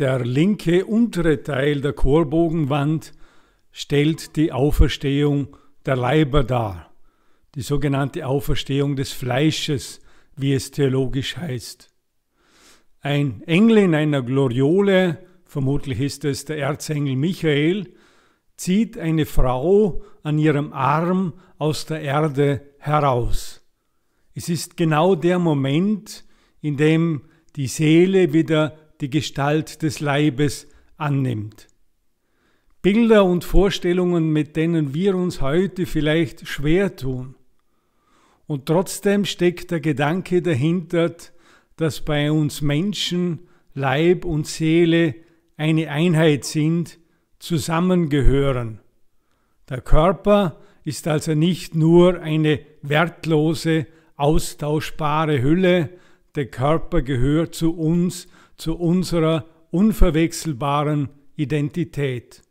Der linke untere Teil der Chorbogenwand stellt die Auferstehung der Leiber dar, die sogenannte Auferstehung des Fleisches, wie es theologisch heißt. Ein Engel in einer Gloriole, vermutlich ist es der Erzengel Michael, zieht eine Frau an ihrem Arm aus der Erde heraus. Es ist genau der Moment, in dem die Seele wieder die Gestalt des Leibes annimmt. Bilder und Vorstellungen, mit denen wir uns heute vielleicht schwer tun. Und trotzdem steckt der Gedanke dahinter, dass bei uns Menschen Leib und Seele eine Einheit sind, zusammengehören. Der Körper ist also nicht nur eine wertlose, austauschbare Hülle, der Körper gehört zu uns, zu unserer unverwechselbaren Identität.